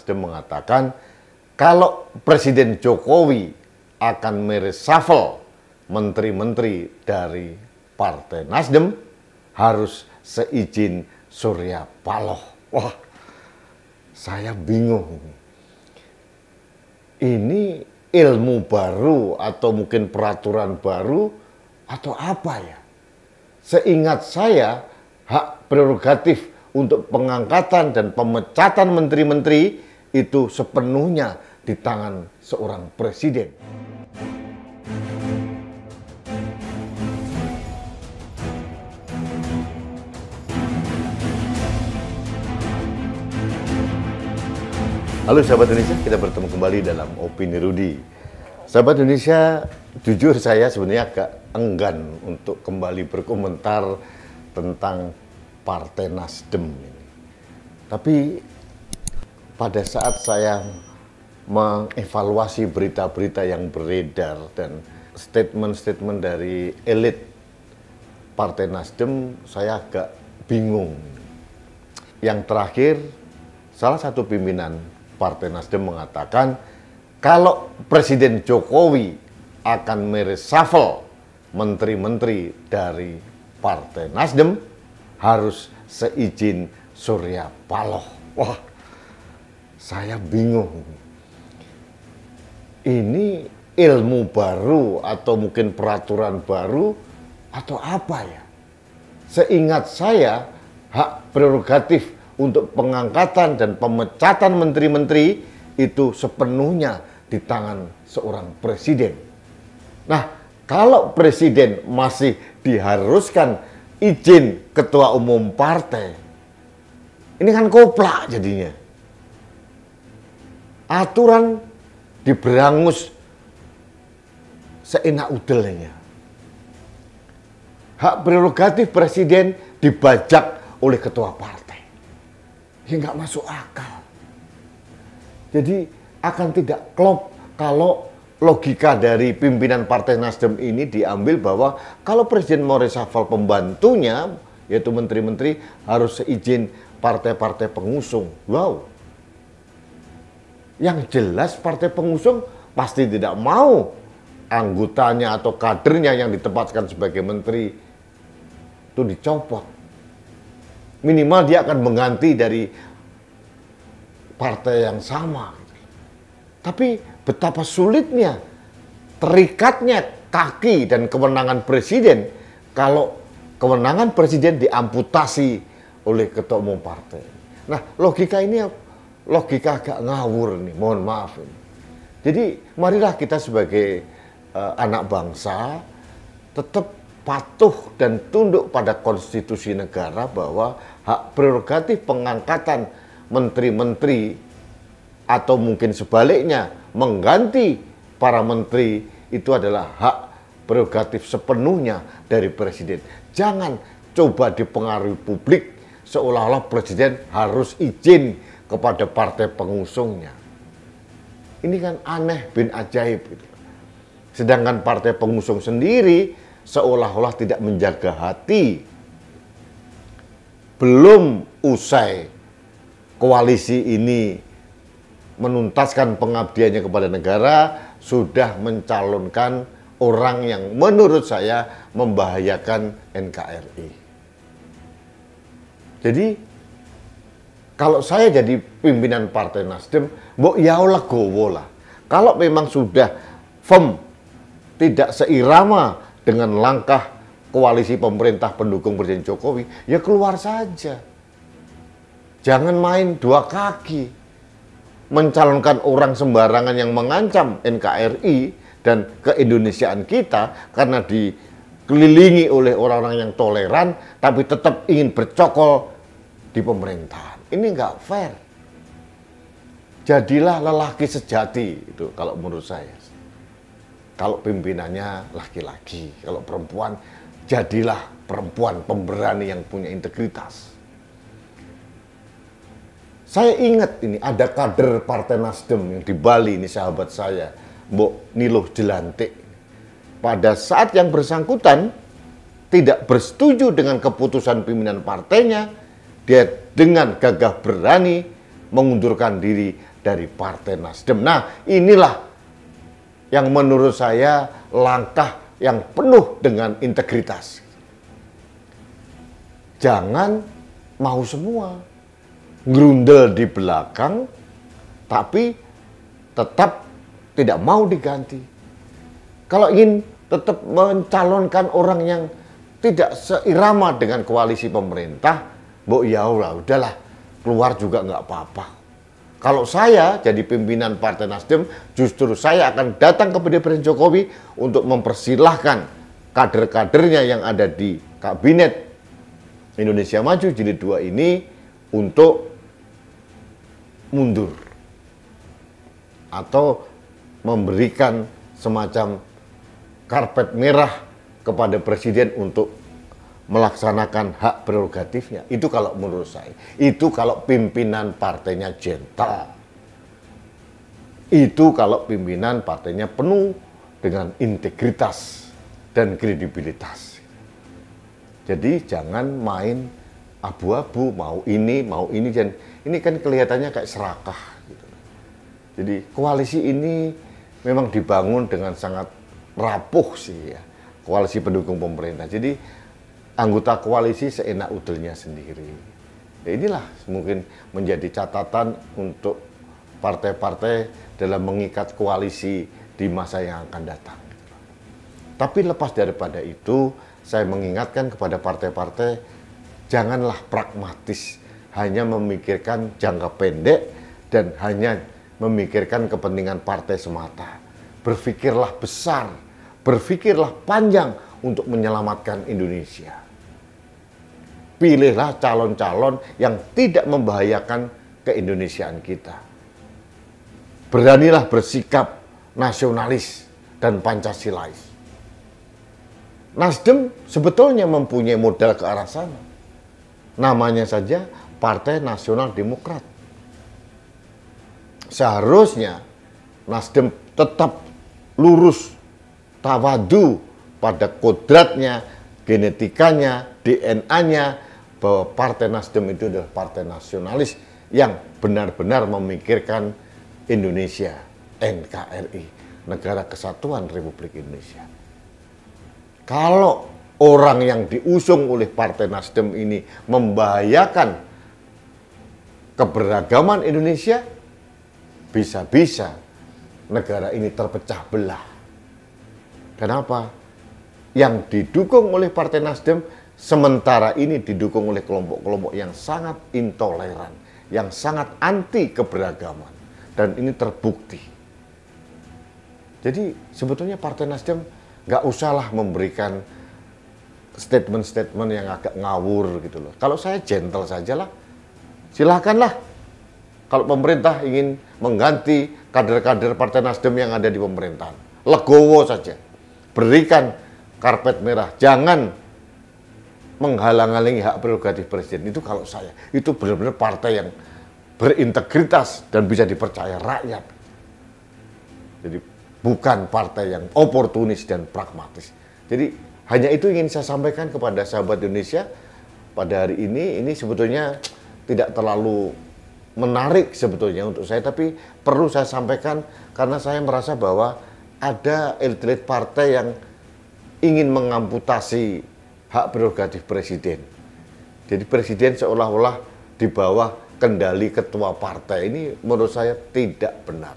Nasdem mengatakan kalau Presiden Jokowi akan meresafel menteri-menteri dari Partai Nasdem harus seizin Surya Paloh. Wah, saya bingung. Ini ilmu baru atau mungkin peraturan baru atau apa ya? Seingat saya, hak prerogatif untuk pengangkatan dan pemecatan menteri-menteri itu sepenuhnya di tangan seorang presiden. Halo sahabat Indonesia, kita bertemu kembali dalam Opini Rudi. Sahabat Indonesia, jujur saya sebenarnya agak enggan untuk kembali berkomentar tentang Partai Nasdem ini. Tapi pada saat saya mengevaluasi berita-berita yang beredar dan statement-statement dari elit Partai Nasdem, saya agak bingung. Yang terakhir, salah satu pimpinan Partai Nasdem mengatakan kalau Presiden Jokowi akan meresafel menteri-menteri dari Partai Nasdem harus seizin Surya Paloh. Wah, saya bingung. Ini ilmu baru atau mungkin peraturan baru atau apa ya? Seingat saya hak prerogatif untuk pengangkatan dan pemecatan menteri-menteri itu sepenuhnya di tangan seorang presiden. Nah, kalau presiden masih diharuskan izin ketua umum partai, ini kan kopla jadinya aturan diberangus seenak udelnya. Hak prerogatif presiden dibajak oleh ketua partai. Ini nggak masuk akal. Jadi akan tidak klop kalau logika dari pimpinan Partai Nasdem ini diambil bahwa kalau Presiden mau reshuffle pembantunya, yaitu menteri-menteri, harus seizin partai-partai pengusung. Wow, yang jelas partai pengusung pasti tidak mau anggotanya atau kadernya yang ditempatkan sebagai menteri itu dicopot. Minimal dia akan mengganti dari partai yang sama. Tapi betapa sulitnya terikatnya kaki dan kewenangan presiden kalau kewenangan presiden diamputasi oleh ketua umum partai. Nah, logika ini logika agak ngawur nih, mohon maaf ini. Jadi marilah kita sebagai uh, anak bangsa tetap patuh dan tunduk pada konstitusi negara bahwa hak prerogatif pengangkatan menteri-menteri atau mungkin sebaliknya mengganti para menteri itu adalah hak prerogatif sepenuhnya dari presiden. Jangan coba dipengaruhi publik seolah-olah presiden harus izin kepada partai pengusungnya. Ini kan aneh bin ajaib gitu. Sedangkan partai pengusung sendiri seolah-olah tidak menjaga hati. Belum usai koalisi ini menuntaskan pengabdiannya kepada negara, sudah mencalonkan orang yang menurut saya membahayakan NKRI. Jadi kalau saya jadi pimpinan Partai Nasdem, mbok ya gowo lah. Kalau memang sudah firm tidak seirama dengan langkah koalisi pemerintah pendukung Presiden Jokowi, ya keluar saja. Jangan main dua kaki. Mencalonkan orang sembarangan yang mengancam NKRI dan keindonesiaan kita karena dikelilingi oleh orang-orang yang toleran tapi tetap ingin bercokol di pemerintah ini nggak fair. Jadilah lelaki sejati itu kalau menurut saya. Kalau pimpinannya laki-laki, kalau perempuan jadilah perempuan pemberani yang punya integritas. Saya ingat ini ada kader Partai Nasdem yang di Bali ini sahabat saya, Mbok Niluh Jelantik. Pada saat yang bersangkutan tidak bersetuju dengan keputusan pimpinan partainya, dia dengan gagah berani mengundurkan diri dari Partai Nasdem. Nah, inilah yang menurut saya langkah yang penuh dengan integritas. Jangan mau semua grundel di belakang, tapi tetap tidak mau diganti. Kalau ingin tetap mencalonkan orang yang tidak seirama dengan koalisi pemerintah, Bu ya Allah, udahlah keluar juga nggak apa-apa. Kalau saya jadi pimpinan Partai Nasdem, justru saya akan datang kepada Presiden Jokowi untuk mempersilahkan kader-kadernya yang ada di kabinet Indonesia Maju jilid 2 ini untuk mundur atau memberikan semacam karpet merah kepada presiden untuk melaksanakan hak prerogatifnya. Itu kalau menurut saya. Itu kalau pimpinan partainya jentel. Itu kalau pimpinan partainya penuh dengan integritas dan kredibilitas. Jadi jangan main abu-abu, mau ini, mau ini. Dan ini kan kelihatannya kayak serakah. Gitu. Jadi koalisi ini memang dibangun dengan sangat rapuh sih ya. Koalisi pendukung pemerintah. Jadi anggota koalisi seenak udelnya sendiri. Ya inilah mungkin menjadi catatan untuk partai-partai dalam mengikat koalisi di masa yang akan datang. Tapi lepas daripada itu, saya mengingatkan kepada partai-partai, janganlah pragmatis, hanya memikirkan jangka pendek dan hanya memikirkan kepentingan partai semata. Berpikirlah besar, berpikirlah panjang untuk menyelamatkan Indonesia pilihlah calon-calon yang tidak membahayakan keindonesiaan kita. Beranilah bersikap nasionalis dan Pancasilais. Nasdem sebetulnya mempunyai modal ke arah sana. Namanya saja Partai Nasional Demokrat. Seharusnya Nasdem tetap lurus, tawadu pada kodratnya, genetikanya, DNA-nya, bahwa Partai Nasdem itu adalah partai nasionalis yang benar-benar memikirkan Indonesia, NKRI, Negara Kesatuan Republik Indonesia. Kalau orang yang diusung oleh Partai Nasdem ini membahayakan keberagaman Indonesia, bisa-bisa negara ini terpecah belah. Kenapa? Yang didukung oleh Partai Nasdem sementara ini didukung oleh kelompok-kelompok yang sangat intoleran, yang sangat anti keberagaman, dan ini terbukti. Jadi sebetulnya Partai Nasdem nggak usahlah memberikan statement-statement yang agak ngawur gitu loh. Kalau saya gentle sajalah, silahkanlah. Kalau pemerintah ingin mengganti kader-kader Partai Nasdem yang ada di pemerintahan, legowo saja. Berikan karpet merah, jangan menghalang-halangi hak prerogatif presiden itu kalau saya itu benar-benar partai yang berintegritas dan bisa dipercaya rakyat. Jadi bukan partai yang oportunis dan pragmatis. Jadi hanya itu ingin saya sampaikan kepada sahabat Indonesia pada hari ini ini sebetulnya tidak terlalu menarik sebetulnya untuk saya tapi perlu saya sampaikan karena saya merasa bahwa ada elit-elit partai yang ingin mengamputasi hak prerogatif presiden. Jadi presiden seolah-olah di bawah kendali ketua partai ini menurut saya tidak benar.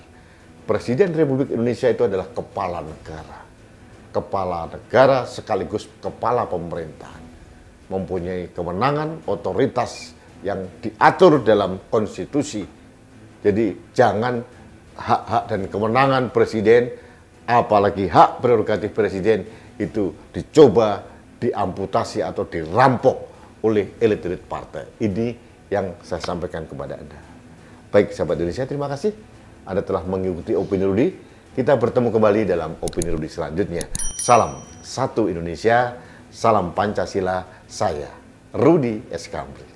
Presiden Republik Indonesia itu adalah kepala negara. Kepala negara sekaligus kepala pemerintahan. Mempunyai kewenangan, otoritas yang diatur dalam konstitusi. Jadi jangan hak-hak dan kewenangan presiden apalagi hak prerogatif presiden itu dicoba diamputasi atau dirampok oleh elit-elit partai. Ini yang saya sampaikan kepada Anda. Baik, sahabat Indonesia, terima kasih Anda telah mengikuti Opini Rudi. Kita bertemu kembali dalam Opini Rudi selanjutnya. Salam satu Indonesia, salam Pancasila, saya Rudi Eskambri.